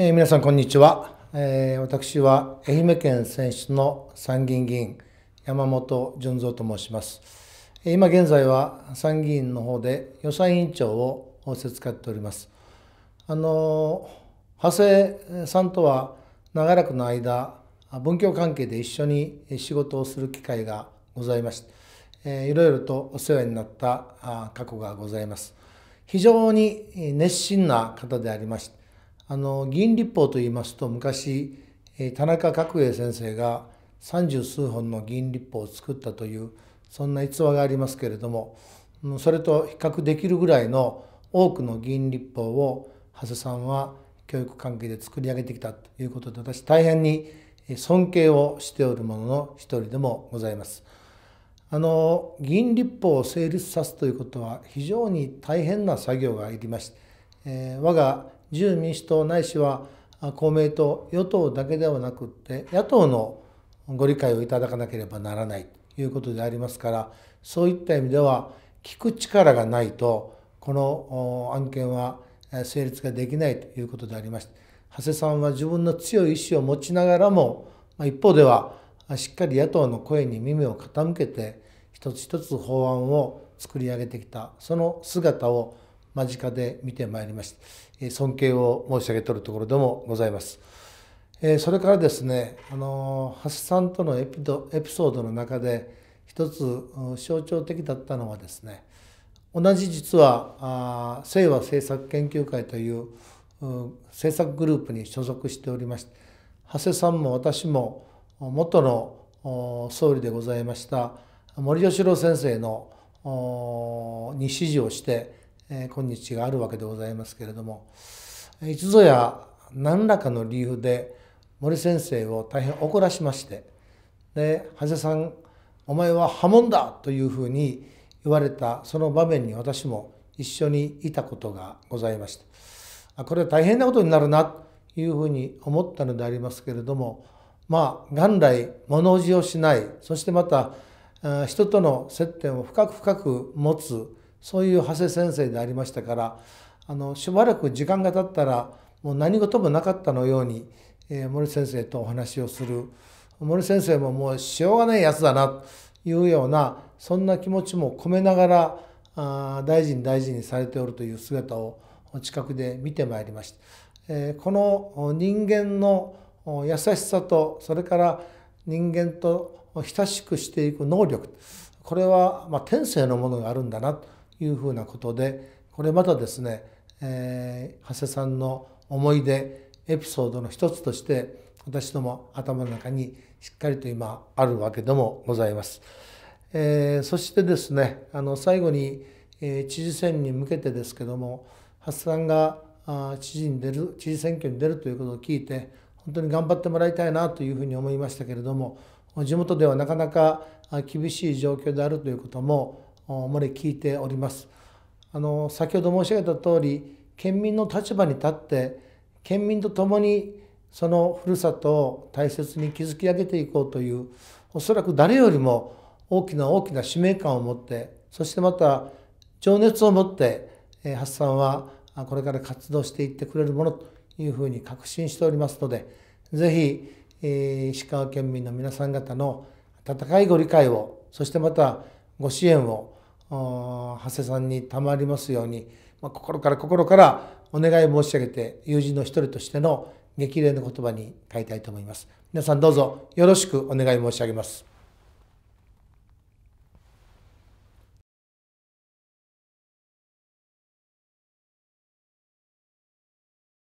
えー、皆さんこんにちは、えー、私は愛媛県選出の参議院議員山本純三と申します今現在は参議院の方で予算委員長を仰せつかっておりますあの長谷さんとは長らくの間文教関係で一緒に仕事をする機会がございまして、えいろいろとお世話になった過去がございます非常に熱心な方でありましてあの議員立法といいますと昔田中角栄先生が三十数本の議員立法を作ったというそんな逸話がありますけれどもそれと比較できるぐらいの多くの議員立法を長谷さんは教育関係で作り上げてきたということで私大変に尊敬をしておるものの一人でもございます。あの議員立法を成立さすということは非常に大変な作業がいりまして、えー、我が自由民主党ないしは公明党与党だけではなくって野党のご理解をいただかなければならないということでありますからそういった意味では聞く力がないとこの案件は成立ができないということでありまして長谷さんは自分の強い意志を持ちながらも一方ではしっかり野党の声に耳を傾けて一つ一つ法案を作り上げてきたその姿を間近で見てまいりました。尊敬を申し上げとるところでもございます。それからですね、あの、ハさんとのエピドエピソードの中で、一つ象徴的だったのはですね、同じ実は、清和政策研究会という政策グループに所属しておりまして、長谷さんも私も元の総理でございました森喜朗先生のに指示をしてえ今日があるわけでございますけれども一度や何らかの理由で森先生を大変怒らしましてで「長谷さんお前は波紋だ!」というふうに言われたその場面に私も一緒にいたことがございましたこれは大変なことになるなというふうに思ったのでありますけれどもまあ元来物おじをしないそしてまた人との接点を深く深く持つそういう長谷先生でありましたからあのしばらく時間が経ったらもう何事もなかったのように、えー、森先生とお話をする森先生ももうしょうがないやつだなというようなそんな気持ちも込めながらあ大事に大事にされておるという姿を近くで見てまいりました。えー、この人間の優しさとそれから人間と親しくしていく能力これはまあ天性のものがあるんだなというふうなことでこれまたですね、えー、長谷さんの思い出エピソードの一つとして私ども頭の中にしっかりと今あるわけでもございます。えー、そしてですねあの最後に、えー、知事選に向けてですけども長谷さんが知事に出る知事選挙に出るということを聞いて本当に頑張ってもらいたいなというふうに思いましたけれども地元ではなかなか厳しい状況であるということもまで聞いております。あの先ほど申し上げた通り県民の立場に立って県民と共にそのふるさとを大切に築き上げていこうというおそらく誰よりも大きな大きな使命感を持ってそしてまた情熱を持って発散はこれから活動していってくれるものというふうに確信しておりますので是非、え石川県民の皆さん方の温かいご理解をそしてまたご支援を長谷さんに賜りますように、まあ、心から心からお願い申し上げて友人の一人としての激励の言葉に変えたいと思います皆さんどうぞよろしくお願い申し上げます